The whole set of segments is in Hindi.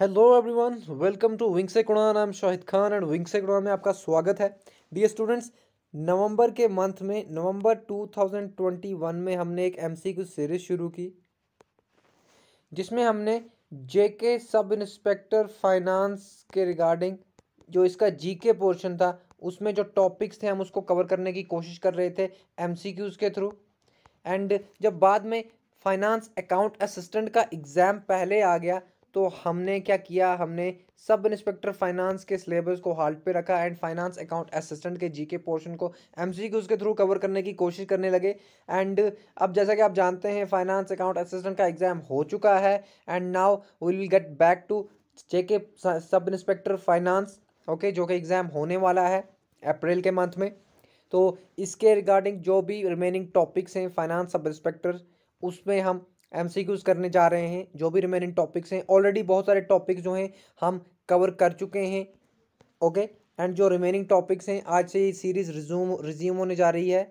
हेलो एवरीवन वेलकम टू विंग से कुणान I am Shahid Khan and विंग से कुणान में आपका स्वागत है डी स्टूडेंट्स नवंबर के मंथ में नवंबर 2021 में हमने एक एमसीक्यू सीरीज शुरू की जिसमें हमने जेके सब इंस्पेक्टर फाइनेंस के रिगार्डिंग जो इसका जीके पोर्शन था उसमें जो टॉपिक्स थे हम उसको कवर करने की कोशिश कर रहे थे एम के थ्रू एंड जब बाद में फाइनेंस अकाउंट असिस्टेंट का एग्ज़ाम पहले आ गया तो हमने क्या किया हमने सब इंस्पेक्टर फाइनेंस के सिलेबस को हाल्ट पे रखा एंड फाइनेंस अकाउंट असिस्टेंट के जीके पोर्शन को एमसीक्यूज के थ्रू कवर करने की कोशिश करने लगे एंड अब जैसा कि आप जानते हैं फाइनेंस अकाउंट असिस्टेंट का एग्जाम हो चुका है and now we will get back to JK sub inspector finance okay जो कि एग्ज़ाम होने वाला है अप्रैल के मंथ में तो इसके रिगार्डिंग जो भी रिमेनिंग टॉपिक्स हैं फाइनेंस सब इंस्पेक्टर उसमें हम क्यूज करने जा रहे हैं जो भी रिमेनिंग टॉपिक्स हैं ऑलरेडी बहुत सारे टॉपिक्स जो हैं हम कवर कर चुके हैं ओके एंड जो रिमेनिंग टॉपिक्स हैं आज से ये सीरीज रिज्यूम रिज्यूम होने जा रही है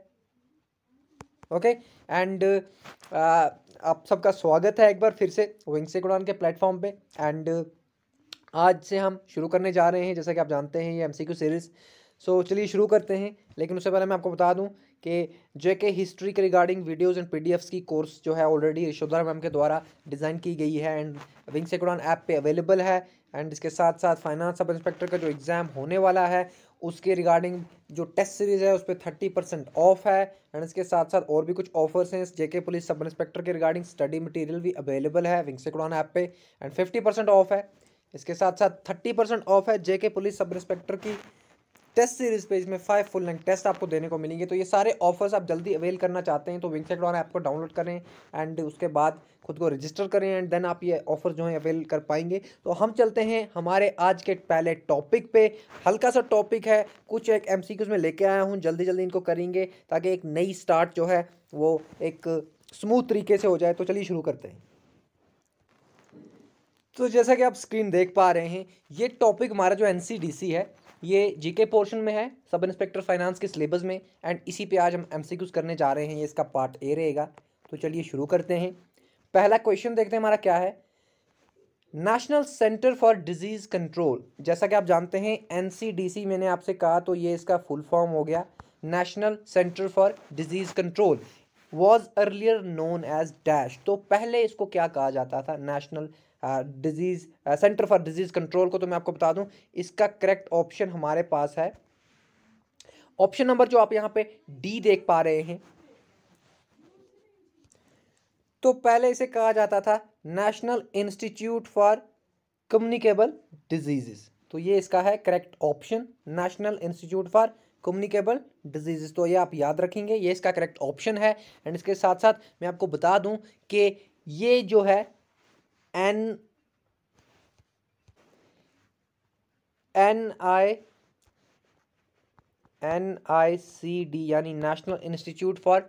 ओके एंड uh, आप सबका स्वागत है एक बार फिर से विंग से कुरान के प्लेटफॉर्म पे एंड uh, आज से हम शुरू करने जा रहे हैं जैसा कि आप जानते हैं ये एमसीक्यू सीरीज़ सो so, चलिए शुरू करते हैं लेकिन उससे पहले मैं आपको बता दूं कि जे के हिस्ट्री के रिगार्डिंग वीडियोस एंड पीडीएफ्स की कोर्स जो है ऑलरेडी यशोधरा मैम के द्वारा डिज़ाइन की गई है एंड विंग सेकुडान ऐप पे अवेलेबल है एंड इसके साथ साथ फाइनेंस सब इंस्पेक्टर का जो एग्ज़ाम होने वाला है उसके रिगार्डिंग जो टेस्ट सीरीज़ है उस पर थर्टी परसेंट ऑफ है एंड इसके साथ साथ और भी कुछ ऑफर्स हैं जेके पुलिस सब इंस्पेक्टर के रिगार्डिंग स्टडी मटेरियल भी अवेलेबल है विंग सेकुडान ऐप पे एंड फिफ्टी परसेंट ऑफ है इसके साथ साथ थर्टी परसेंट ऑफ है जे पुलिस सब इंस्पेक्टर की टेस्ट सीरीज पे इसमें फाइव फुल लेंथ टेस्ट आपको देने को मिलेंगे तो ये सारे ऑफर्स आप जल्दी अवेल करना चाहते हैं तो सेट वाला ऐप को डाउनलोड करें एंड उसके बाद खुद को रजिस्टर करें एंड देन आप ये ऑफर जो है अवेल कर पाएंगे तो हम चलते हैं हमारे आज के पहले टॉपिक पे हल्का सा टॉपिक है कुछ एक एम में लेके आया हूँ जल्दी जल्दी इनको करेंगे ताकि एक नई स्टार्ट जो है वो एक स्मूथ तरीके से हो जाए तो चलिए शुरू करते हैं तो जैसा कि आप स्क्रीन देख पा रहे हैं ये टॉपिक हमारा जो एन है ये जीके पोर्शन में है सब इंस्पेक्टर फाइनेंस के सिलेबस में एंड इसी पे आज हम एमसीक्यूज करने जा रहे हैं ये इसका पार्ट ए रहेगा तो चलिए शुरू करते हैं पहला क्वेश्चन देखते हैं हमारा क्या है National centre for disease Control जैसा कि आप जानते हैं एन मैंने आपसे कहा तो ये इसका फुल फॉर्म हो गया National centre for disease Control was earlier known as dash तो पहले इसको क्या कहा जाता था National Disease Centre for disease Control को तो मैं आपको बता दूं इसका करेक्ट ऑप्शन हमारे पास है ऑप्शन नंबर जो आप यहाँ पे डी देख पा रहे हैं तो पहले इसे कहा जाता था National institute for Communicable Diseases तो ये इसका है correct option National institute for Communicable Diseases तो ये आप याद रखेंगे ये इसका करेक्ट ऑप्शन है एंड इसके साथ साथ मैं आपको बता दूं कि ये जो है N N I N I C D यानी National institute for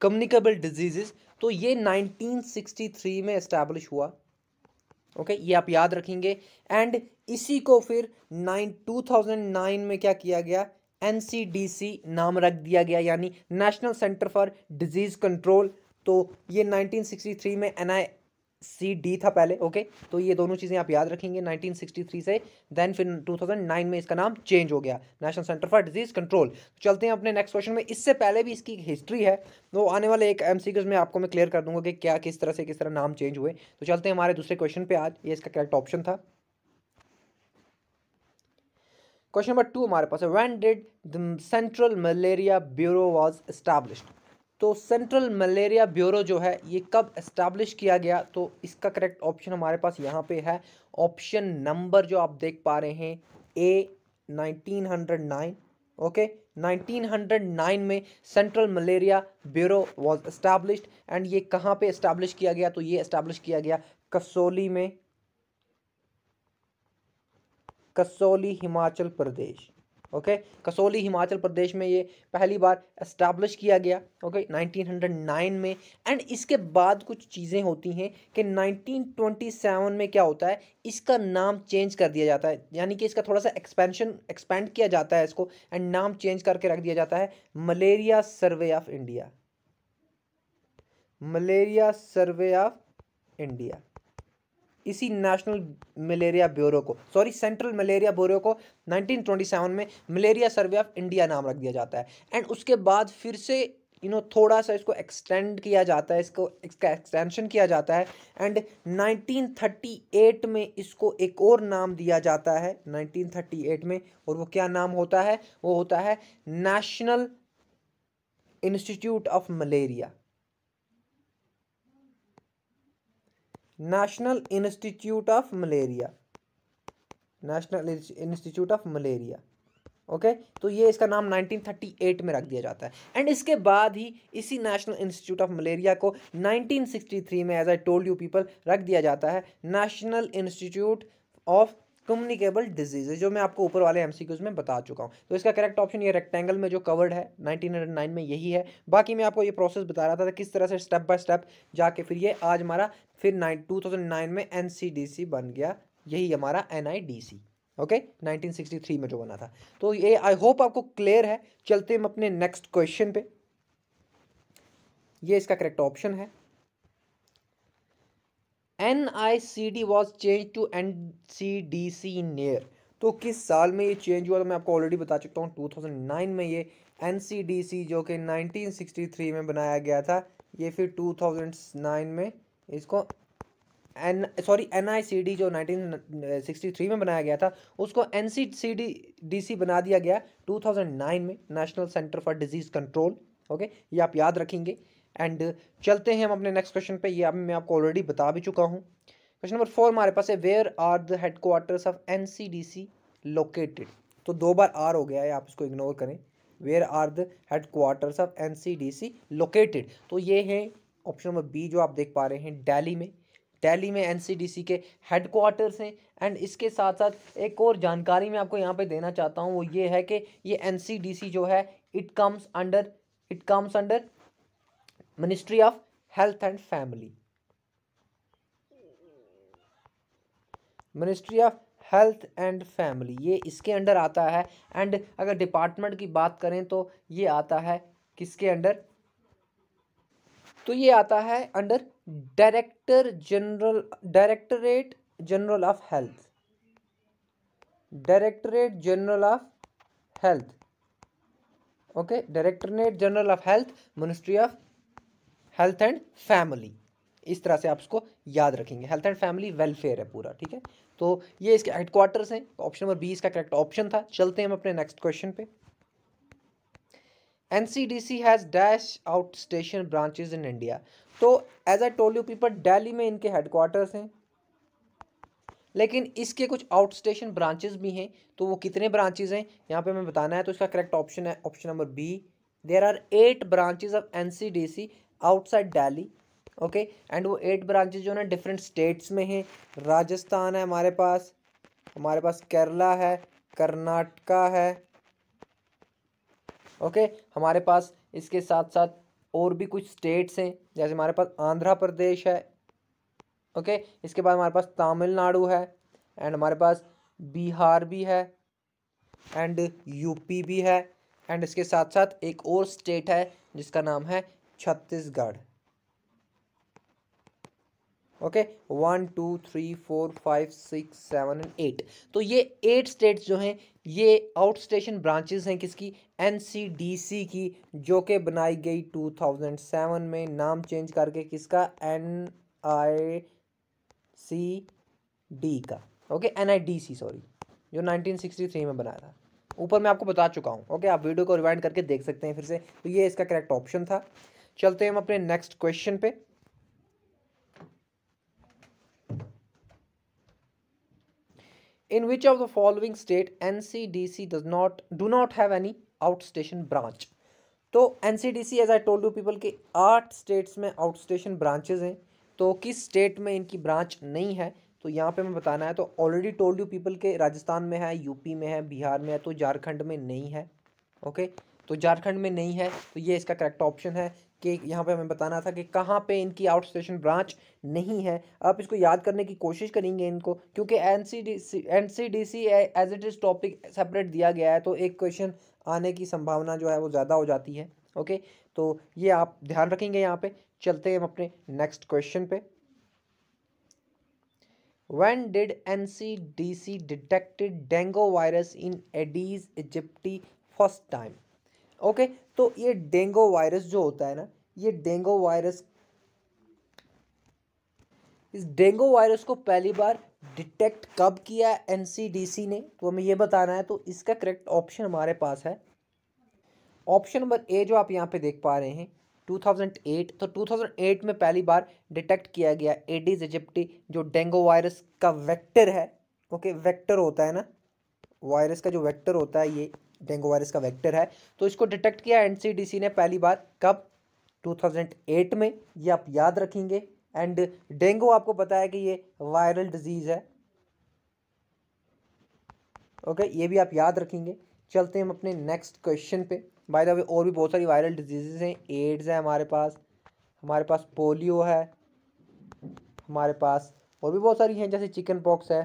Communicable Diseases तो ये 1963 में इस्टेब्लिश हुआ ओके okay, ये आप याद रखेंगे एंड इसी को फिर नाइन टू थाउजेंड नाइन में क्या किया गया एन सी डी सी नाम रख दिया गया यानी national centre for disease Control तो ये 1963 में एन आई सी डी था पहले ओके तो ये दोनों चीज़ें आप याद रखेंगे 1963 से देन फिर 2009 में इसका नाम चेंज हो गया National centre for disease Control चलते हैं अपने नेक्स्ट क्वेश्चन में इससे पहले भी इसकी हिस्ट्री है तो आने वाले एक एम में आपको मैं क्लियर कर दूंगा कि क्या किस तरह से किस तरह नाम चेंज हुए तो चलते हैं हमारे दूसरे क्वेश्चन पर आज ये इसका करेक्ट ऑप्शन था क्वेश्चन नंबर टू हमारे पास है when did the Central Malaria Bureau was established तो सेंट्रल मलेरिया ब्यूरो जो है ये कब इस्टेब्लिश किया गया तो इसका करेक्ट ऑप्शन हमारे पास यहाँ पे है ऑप्शन नंबर जो आप देख पा रहे हैं ए 1909 ओके 1909 में Central Malaria Bureau was established and ये कहाँ पे इस्टेब्लिश किया गया तो ये इस्टेब्लिश किया गया कसोली में कसोली हिमाचल प्रदेश ओके कसौली हिमाचल प्रदेश में ये पहली बार इस्टेब्लिश किया गया ओके 1909 में एंड इसके बाद कुछ चीज़ें होती हैं कि 1927 में क्या होता है इसका नाम चेंज कर दिया जाता है यानी कि इसका थोड़ा सा एक्सपेंशन एक्सपेंड किया जाता है इसको एंड नाम चेंज करके रख दिया जाता है Malaria Survey of India Malaria Survey of India इसी नेशनल मलेरिया ब्यूरो को सॉरी सेंट्रल मलेरिया ब्यूरो को 1927 में मलेरिया सर्वे ऑफ इंडिया नाम रख दिया जाता है एंड उसके बाद फिर से यू नो थोड़ा सा इसको एक्सटेंड किया जाता है इसको इसका एक्सटेंशन किया जाता है एंड 1938 में इसको एक और नाम दिया जाता है 1938 में और वो क्या नाम होता है वो होता है National Institute of Malaria National Institute of Malaria National Institute of Malaria okay तो ये इसका नाम 1938 में रख दिया जाता है एंड इसके बाद ही इसी नेशनल इंस्टीट्यूट ऑफ मलेरिया को 1963 में as I told you people रख दिया जाता है National Institute of Communicable Disease जो मैं आपको ऊपर वाले एमसीक्यूज में बता चुका हूँ तो इसका करेक्ट ऑप्शन ये रेक्टेंगल में जो कवर्ड है 1909 में यही है बाकी मैं आपको ये प्रोसेस बता रहा था, था किस तरह से स्टेप बाय स्टेप जाके फिर ये आज हमारा फिर नाइन टू में एन बन गया यही हमारा एन ओके okay? 1963 में जो बना था तो ये आई होप आपको क्लियर है चलते हम अपने नेक्स्ट क्वेश्चन पे ये इसका करेक्ट ऑप्शन है N I C D was change to N C D C नेयर तो किस साल में ये चेंज हुआ तो मैं आपको ऑलरेडी बता चुका हूँ 2009 में ये एन सी डी सी जो कि 1963 में बनाया गया था ये फिर 2009 में इसको N sorry N I C D जो 1963 में बनाया गया था उसको N C C D D C बना दिया गया 2009 में national centre for disease control okay ये आप याद रखेंगे एंड चलते हैं हम अपने नेक्स्ट क्वेश्चन पे ये अब मैं आपको ऑलरेडी बता भी चुका हूँ क्वेश्चन नंबर फोर हमारे पास है where are the headquarters of N C D C located तो दो बार आर हो गया है आप इसको इग्नोर करें where are the headquarters of N C D C located तो ये है ऑप्शन नंबर बी जो आप देख पा रहे हैं डेली में डेली में सी के हेड क्वार्टर्स हैं एंड इसके साथ साथ एक और जानकारी मैं आपको यहाँ पे देना चाहता हूँ वो ये है कि ये सी जो है it comes under it comes under ministry of health and family ministry of health and family ये इसके अंडर आता है एंड अगर डिपार्टमेंट की बात करें तो ये आता है किसके अंडर तो ये आता है under director general directorate general of health directorate general of health okay directorate general of health ministry of health and family इस तरह से आप उसको याद रखेंगे हेल्थ एंड फैमिली वेलफेयर है पूरा ठीक है तो ये इसके हेडक्वार्टर्स हैं ऑप्शन नंबर बी इसका करेक्ट ऑप्शन था चलते हैं हम अपने नेक्स्ट क्वेश्चन पे N C D C has dash out station branches in India तो as I told you people Delhi में इनके हेडक्वार्टर्स हैं लेकिन इसके कुछ आउट स्टेशन ब्रांचेज भी हैं तो वो कितने ब्रांचेज हैं यहाँ पे हमें बताना है तो इसका करेक्ट ऑप्शन है option number B there are eight branches of N C D C outside Delhi okay and वो एट ब्रांचेज जो है डिफरेंट स्टेट्स में हैं राजस्थान है हमारे पास हमारे पास केरला है कर्नाटका है ओके okay, हमारे पास इसके साथ साथ और भी कुछ स्टेट्स हैं जैसे हमारे पास आंध्र प्रदेश है ओके okay, इसके बाद हमारे पास तमिलनाडु है एंड हमारे पास बिहार भी है एंड यूपी भी है एंड इसके साथ साथ एक और स्टेट है जिसका नाम है Chhattisgarh okay one two three four five six seven and eight तो ये एट स्टेट्स जो हैं ये आउट स्टेशन ब्रांचेज हैं किसकी एनसीडीसी की जो कि बनाई गई टू थाउजेंड सेवन में नाम चेंज करके किसका एन आई सी डी का okay N I D C sorry जो नाइनटीन सिक्सटी थ्री में बनाया था ऊपर मैं आपको बता चुका हूँ ओके आप वीडियो को रिवाइंड करके देख सकते हैं फिर से तो ये इसका करेक्ट ऑप्शन था चलते हैं हम अपने नेक्स्ट क्वेश्चन पे which of of the following state does not do not have any out station branch तो N C D C as I told you people के आठ स्टेट्स में आउट स्टेशन ब्रांचेज हैं तो किस स्टेट में इनकी ब्रांच नहीं है तो यहाँ पे हमें बताना है तो ऑलरेडी टोल्ड यू पीपल के राजस्थान में है यूपी में है बिहार में है तो झारखंड में नहीं है ओके तो झारखंड में नहीं है तो ये इसका करेक्ट ऑप्शन है कि यहाँ पे हमें बताना था कि कहाँ पे इनकी आउट स्टेशन ब्रांच नहीं है आप इसको याद करने की कोशिश करेंगे इनको क्योंकि N C D C N C as it is topic separate दिया गया है तो एक क्वेश्चन आने की संभावना जो है वो ज़्यादा हो जाती है ओके तो ये आप ध्यान रखेंगे यहाँ पे चलते हैं हम अपने नेक्स्ट क्वेश्चन पे when did ncdc detected dengue virus in aedes aegypti first time okay okay, तो ये डेंगो वायरस जो होता है ना ये डेंगू वायरस इस डेंगू वायरस को पहली बार डिटेक्ट कब किया एनसीडीसी ने तो हमें ये बताना है तो इसका करेक्ट ऑप्शन हमारे पास है ऑप्शन नंबर ए जो आप यहाँ पे देख पा रहे हैं 2008 तो 2008 में पहली बार डिटेक्ट किया गया एडीज इजिप्टी जो डेंगू वायरस का वेक्टर है ओके वेक्टर होता है ना वायरस का जो वेक्टर होता है ये डेंगू वायरस का वेक्टर है तो इसको डिटेक्ट किया एनसीडीसी ने पहली बार कब 2008 में ये आप याद रखेंगे एंड डेंगू आपको पता है कि ये वायरल डिजीज़ है ओके okay, ये भी आप याद रखेंगे चलते हैं हम अपने next question by the way वे और भी बहुत सारी वायरल डिजीज़ हैं एड्स हैं हमारे पास हमारे पास पोलियो है हमारे पास और भी बहुत सारी हैं जैसे चिकन पॉक्स है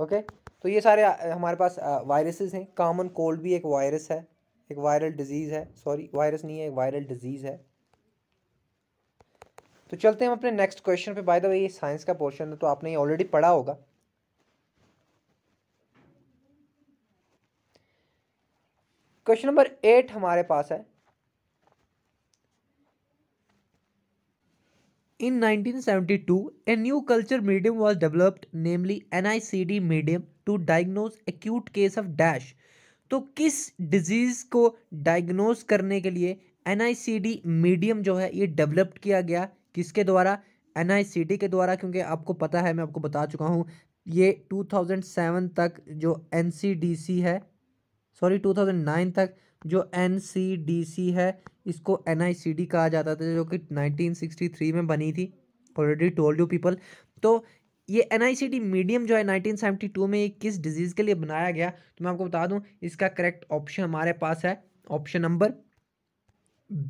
ओके okay, तो ये सारे हमारे पास वायरसेस हैं कॉमन कोल्ड भी एक वायरस है एक वायरल डिजीज़ है सॉरी वायरस नहीं है एक वायरल डिजीज़ है तो चलते हैं हम अपने next question by the way वे ये साइंस का पोर्शन है तो आपने ये ऑलरेडी पढ़ा होगा क्वेश्चन नंबर एट हमारे पास है in 1972, a new culture medium was developed namely NICD medium to diagnose acute case of dash तो किस डिजीज़ को डायग्नोज करने के लिए एन मीडियम जो है ये डेवलप्ड किया गया किसके द्वारा एन के द्वारा क्योंकि आपको पता है मैं आपको बता चुका हूँ ये 2007 तक जो एन है सॉरी 2009 तक जो एन है इसको एन कहा जाता था जो कि 1963 में बनी थी ऑलरेडी टोल्ड यू पीपल तो ये एन मीडियम जो है 1972 में ये किस डिजीज़ के लिए बनाया गया तो मैं आपको बता दूं इसका करेक्ट ऑप्शन हमारे पास है ऑप्शन नंबर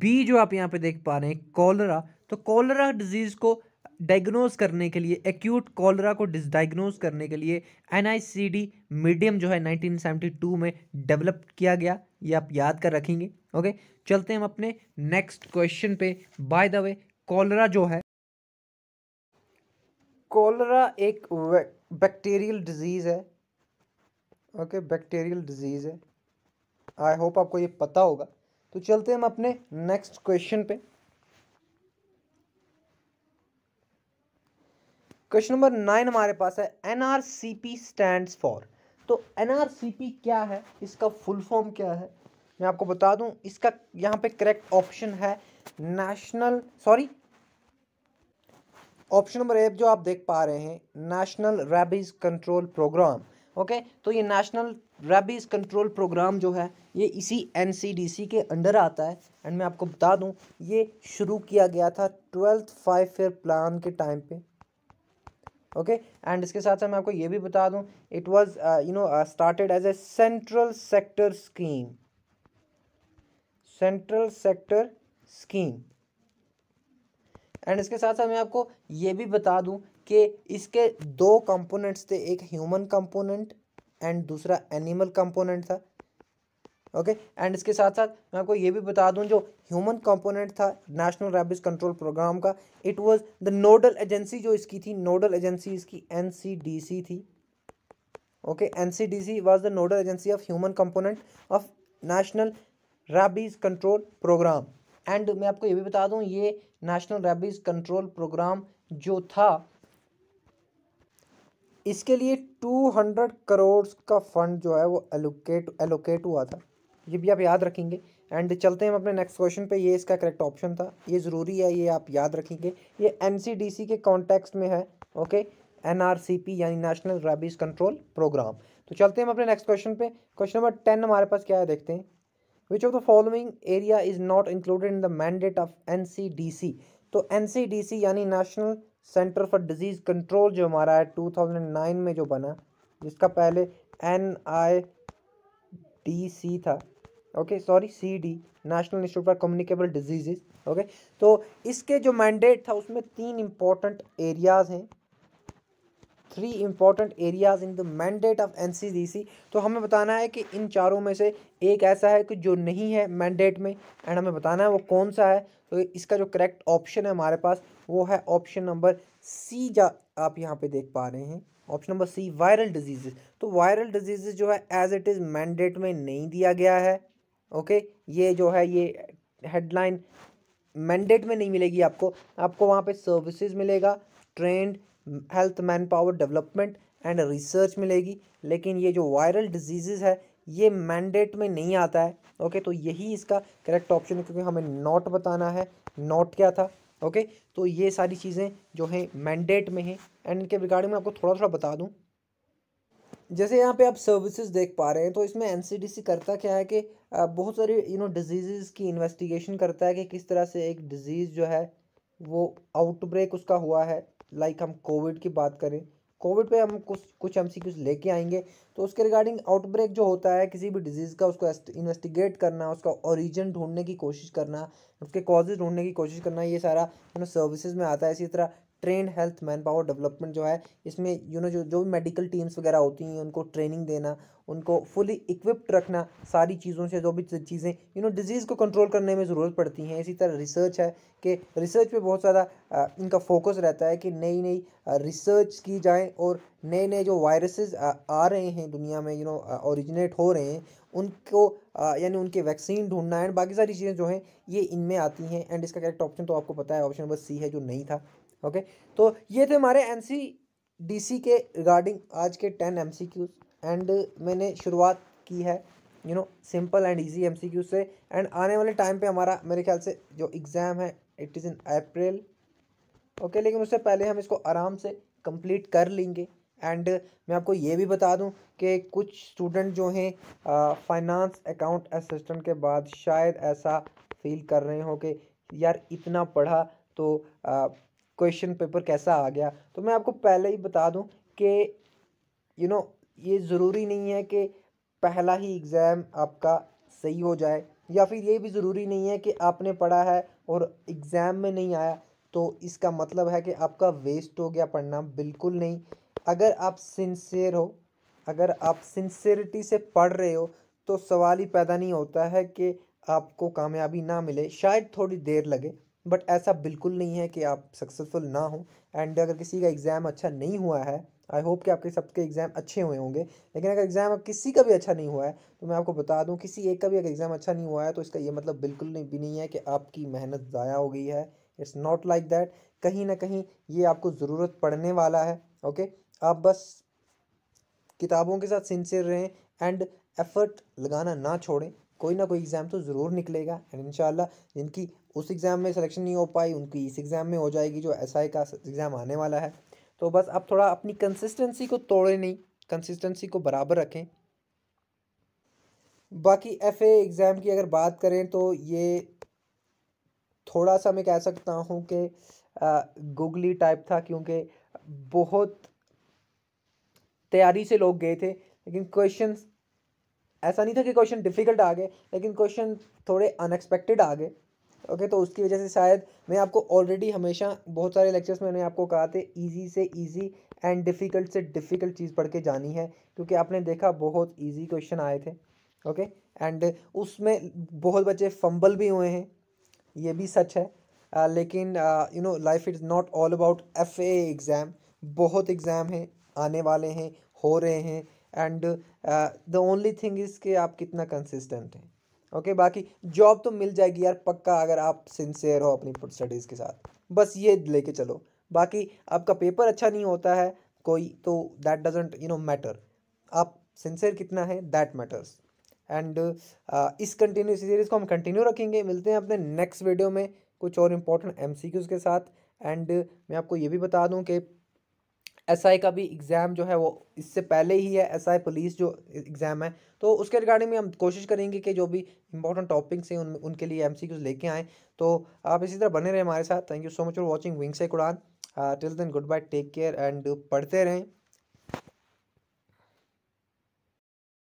बी जो आप यहाँ पे देख पा रहे हैं कॉलरा तो कॉलरा डिजीज़ को डायग्नोज करने के लिए एक्यूट कॉलरा को डिसडाइग्नोज करने के लिए एन मीडियम जो है टू में डेवलप किया गया ये आप याद कर रखेंगे ओके चलते हैं हम अपने next question by the way वे कॉलरा जो है कोलरा एक बैक्टीरियल डिजीज़ है ओके बैक्टीरियल डिजीज़ है आई होप आपको ये पता होगा तो चलते हम अपने नेक्स्ट क्वेश्चन पे क्वेश्चन नंबर नाइन हमारे पास है एनआरसीपी स्टैंड फॉर तो एन आर सी पी क्या है इसका फुल फॉर्म क्या है मैं आपको बता दूं इसका यहाँ पे करेक्ट ऑप्शन है नेशनल सॉरी ऑप्शन नंबर एक जो आप देख पा रहे हैं national rabies control programme okay तो ये नेशनल रेबीज कंट्रोल प्रोग्राम जो है ये इसी एनसीडीसी के अंडर आता है एंड मैं आपको बता दूं ये शुरू किया गया था ट्वेल्थ फाइव फेयर प्लान के टाइम पे ओके एंड इसके साथ साथ मैं आपको ये भी बता दूं it was you know started as a central sector scheme central sector scheme and इसके साथ साथ मैं आपको ये भी बता दूं कि इसके दो कंपोनेंट्स थे एक ह्यूमन कंपोनेंट एंड दूसरा एनिमल कंपोनेंट था ओके okay? एंड इसके साथ साथ मैं आपको ये भी बता दूं जो ह्यूमन कंपोनेंट था नेशनल रेबिस कंट्रोल प्रोग्राम का it was the nodal agency जो इसकी थी नोडल एजेंसी इसकी एनसीडीसी थी okay NCDC was the nodal agency of human component of national rabies control programme and मैं आपको ये भी बता दूं ये नेशनल रेबीज कंट्रोल प्रोग्राम जो था इसके लिए 200 करोड़ का फंड जो है वो एलोकेट एलोकेट हुआ था ये भी आप याद रखेंगे एंड चलते हैं हम अपने नेक्स्ट क्वेश्चन पे ये इसका करेक्ट ऑप्शन था ये ज़रूरी है ये आप याद रखेंगे ये एन के कॉन्टेक्स्ट में है ओके एन यानी नेशनल रेबीज कंट्रोल प्रोग्राम तो चलते हैं हम अपने नेक्स्ट क्वेश्चन पे क्वेश्चन नंबर टेन हमारे पास क्या है देखते हैं which of the following area is not included in the mandate of C तो सी यानी national centre for disease control जो हमारा है 2009 में जो बना जिसका पहले एन आई डी सी था okay sorry C D national institute for communicable diseases okay तो इसके जो मैंडेट था उसमें तीन इम्पोर्टेंट एरियाज़ हैं three important areas in the mandate of NCDC तो हमें बताना है कि इन चारों में से एक ऐसा है कि जो नहीं है मैंडेट में एंड हमें बताना है वो कौन सा है तो इसका जो करेक्ट ऑप्शन है हमारे पास वो है ऑप्शन नंबर सी जा आप यहाँ पे देख पा रहे हैं option number C viral diseases तो वायरल डिजीजेज जो है एज इट इज़ मैंडेट में नहीं दिया गया है ओके ये जो है ये हेडलाइन मैंडेट में नहीं मिलेगी आपको आपको वहाँ पे सर्विसेज मिलेगा trained health manpower development and research मिलेगी लेकिन ये जो वायरल डिजीज़ है ये मैंडेट में नहीं आता है ओके तो यही इसका करेक्ट ऑप्शन है क्योंकि हमें नॉट बताना है नॉट क्या था ओके तो ये सारी चीज़ें जो हैं मैंडेट में हैं एंड इनके रिगार्डिंग में आपको थोड़ा थोड़ा बता दूँ जैसे यहाँ पे आप सर्विसेज देख पा रहे हैं तो इसमें एनसीडीसी करता क्या है कि बहुत सारी यू नो डिजीज़ की इन्वेस्टिगेशन करता है कि किस तरह से एक डिज़ीज़ जो है वो आउटब्रेक उसका हुआ है लाइक हम कोविड की बात करें कोविड पे हम कुछ कुछ एम सी लेके आएंगे तो उसके रिगार्डिंग आउटब्रेक जो होता है किसी भी डिजीज़ का उसको इन्वेस्टिगेट करना उसका ओरिजिन ढूंढने की कोशिश करना उसके कॉजेज ढूंढने की कोशिश करना ये सारा सर्विसेज में आता है इसी तरह trained health manpower development जो है इसमें यू नो जो जो भी मेडिकल टीम्स वगैरह होती हैं उनको ट्रेनिंग देना उनको फुली इक्विप्ड रखना सारी चीज़ों से जो भी चीज़ें यू नो डिजीज़ को कंट्रोल करने में ज़रूरत पड़ती हैं इसी तरह रिसर्च है कि रिसर्च पे बहुत ज़्यादा इनका फोकस रहता है कि नई नई रिसर्च की जाए और नए नए जो वायरसेस आ रहे हैं दुनिया में यू नो ओरिजिनेट हो रहे हैं उनको यानी उनके वैक्सीन ढूंढना एंड बाकी सारी चीज़ें जो हैं ये इनमें आती हैं एंड इसका करेक्ट ऑप्शन तो आपको पता है ऑप्शन नंबर सी है जो नहीं था ओके तो ये थे हमारे एन सी के रिगार्डिंग आज के टेन एम एंड मैंने शुरुआत की है you know simple and easy एम से एंड आने वाले टाइम पे हमारा मेरे ख्याल से जो एग्ज़ाम है it is in April okay लेकिन उससे पहले हम इसको आराम से कंप्लीट कर लेंगे एंड मैं आपको ये भी बता दूं कि कुछ स्टूडेंट जो हैं फाइनेंस अकाउंट असिस्टेंट के बाद शायद ऐसा फील कर रहे हो कि यार इतना पढ़ा तो क्वेश्चन पेपर कैसा आ गया तो मैं आपको पहले ही बता दूं कि यू नो ये ज़रूरी नहीं है कि पहला ही एग्ज़ाम आपका सही हो जाए या फिर ये भी ज़रूरी नहीं है कि आपने पढ़ा है और एग्ज़ाम में नहीं आया तो इसका मतलब है कि आपका वेस्ट हो गया पढ़ना बिल्कुल नहीं अगर आप सिंसेर हो अगर आप सिंसेरिटी से पढ़ रहे हो तो सवाल ही पैदा नहीं होता है कि आपको कामयाबी ना मिले शायद थोड़ी देर लगे बट ऐसा बिल्कुल नहीं है कि आप सक्सेसफुल ना हो एंड अगर किसी का एग्ज़ाम अच्छा नहीं हुआ है आई होप कि आपके सबके एग्ज़ाम अच्छे हुए होंगे लेकिन अगर एग्ज़ाम किसी का भी अच्छा नहीं हुआ है तो मैं आपको बता दूं किसी एक का भी अगर एग्ज़ाम अच्छा नहीं हुआ है तो इसका ये मतलब बिल्कुल नहीं भी नहीं है कि आपकी मेहनत ज़ाया हो गई है इट्स नॉट लाइक दैट कहीं ना कहीं ये आपको ज़रूरत पड़ने वाला है ओके आप बस किताबों के साथ सिंसियर रहें एंड एफ़र्ट लगाना ना छोड़ें कोई ना कोई एग्ज़ाम तो ज़रूर निकलेगा एंड इन जिनकी उस एग्ज़ाम में सिलेक्शन नहीं हो पाई उनकी इस एग्ज़ाम में हो जाएगी जो एस SI का एग्ज़ाम आने वाला है तो बस आप थोड़ा अपनी कंसिस्टेंसी को तोड़े नहीं कंसिस्टेंसी को बराबर रखें बाकी एफ एग्ज़ाम की अगर बात करें तो ये थोड़ा सा मैं कह सकता हूँ कि गूगली टाइप था क्योंकि बहुत तैयारी से लोग गए थे लेकिन क्वेश्चंस ऐसा नहीं था कि क्वेश्चन डिफिकल्ट आ गए लेकिन क्वेश्चन थोड़े अनएक्सपेक्टेड आ गए ओके okay, तो उसकी वजह से शायद मैं आपको ऑलरेडी हमेशा बहुत सारे लेक्चर्स में मैंने आपको कहा थे इजी से इजी एंड डिफ़िकल्ट से डिफ़िकल्ट चीज़ पढ़ के जानी है क्योंकि आपने देखा बहुत इजी क्वेश्चन आए थे ओके okay? एंड उसमें बहुत बच्चे फंबल भी हुए हैं ये भी सच है आ, लेकिन you know life is not all about F exam बहुत एग्ज़ाम हैं आने वाले हैं हो रहे हैं and the only thing is कि आप कितना कंसिस्टेंट हैं ओके okay, बाकी जॉब तो मिल जाएगी यार पक्का अगर आप सिंसेयर हो अपनी स्टडीज़ के साथ बस ये लेके चलो बाकी आपका पेपर अच्छा नहीं होता है कोई तो that doesn't you know matter आप सिंसेयर कितना है दैट मैटर्स एंड इस कंटिन्यू सीरीज़ को हम कंटिन्यू रखेंगे मिलते हैं अपने नेक्स्ट वीडियो में कुछ और इम्पोर्टेंट एम के साथ एंड मैं आपको ये भी बता दूँ कि एसआई का भी एग्ज़ाम जो है वो इससे पहले ही है एसआई पुलिस जो एग्ज़ाम है तो उसके रिगार्डिंग में हम कोशिश करेंगे कि जो भी इंपॉर्टेंट टॉपिक्स हैं उन उनके लिए एम सी लेके आएँ तो आप इसी तरह बने रहें हमारे साथ thank you so much for watching विंग से कुड़ान till then good bye take care and पढ़ते रहें